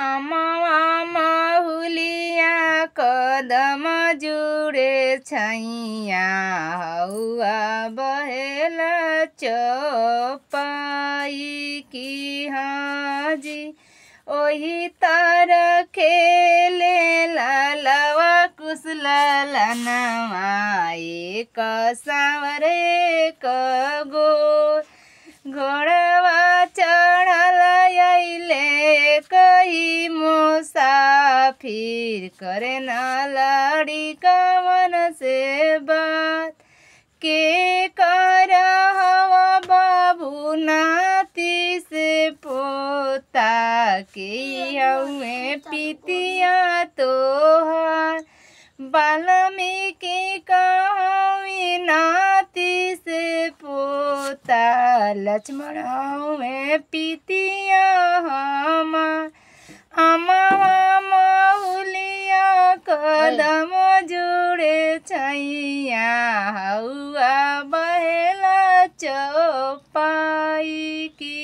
आमामा हुलिया कदम जुडे छैया हौवा बहेल चौपाई की हाजी ओही तर खेले लवा कुशल नमाई कसावरे क गो फिर करे ना लाड़ी का मन से बात के कर हवा बाबू नाती से पोता के हमें पीतिया तो हार वाल्मीकि कहवी नाती से पोता लक्ष्मण में पीतिया कदम जुडे छैया हौ बहेला चौपाई कि